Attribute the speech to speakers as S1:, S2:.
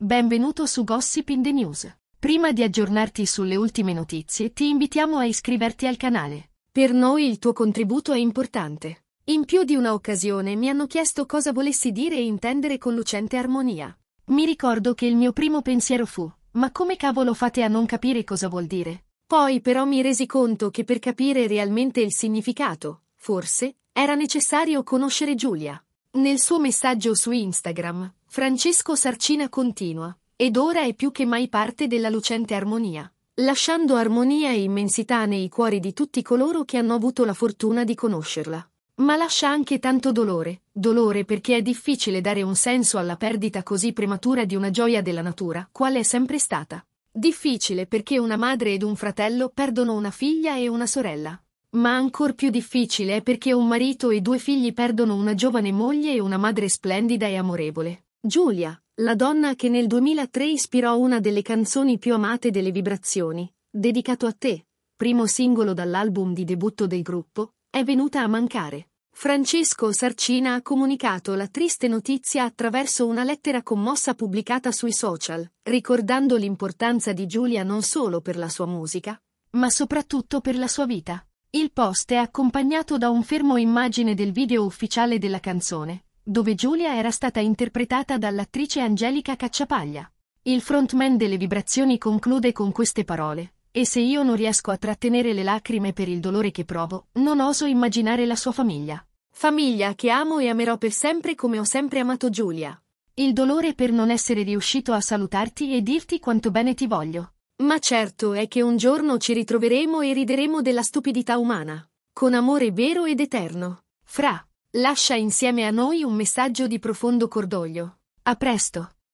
S1: Benvenuto su Gossip in the News. Prima di aggiornarti sulle ultime notizie, ti invitiamo a iscriverti al canale. Per noi il tuo contributo è importante. In più di una occasione mi hanno chiesto cosa volessi dire e intendere con lucente armonia. Mi ricordo che il mio primo pensiero fu, ma come cavolo fate a non capire cosa vuol dire? Poi però mi resi conto che per capire realmente il significato, forse, era necessario conoscere Giulia. Nel suo messaggio su Instagram, Francesco Sarcina continua, ed ora è più che mai parte della lucente armonia, lasciando armonia e immensità nei cuori di tutti coloro che hanno avuto la fortuna di conoscerla. Ma lascia anche tanto dolore, dolore perché è difficile dare un senso alla perdita così prematura di una gioia della natura, quale è sempre stata. Difficile perché una madre ed un fratello perdono una figlia e una sorella. Ma ancor più difficile è perché un marito e due figli perdono una giovane moglie e una madre splendida e amorevole. Giulia, la donna che nel 2003 ispirò una delle canzoni più amate delle vibrazioni, dedicato a te, primo singolo dall'album di debutto del gruppo, è venuta a mancare. Francesco Sarcina ha comunicato la triste notizia attraverso una lettera commossa pubblicata sui social, ricordando l'importanza di Giulia non solo per la sua musica, ma soprattutto per la sua vita. Il post è accompagnato da un fermo immagine del video ufficiale della canzone, dove Giulia era stata interpretata dall'attrice Angelica Cacciapaglia. Il frontman delle vibrazioni conclude con queste parole. E se io non riesco a trattenere le lacrime per il dolore che provo, non oso immaginare la sua famiglia. Famiglia che amo e amerò per sempre come ho sempre amato Giulia. Il dolore per non essere riuscito a salutarti e dirti quanto bene ti voglio. Ma certo è che un giorno ci ritroveremo e rideremo della stupidità umana, con amore vero ed eterno. Fra, lascia insieme a noi un messaggio di profondo cordoglio. A presto!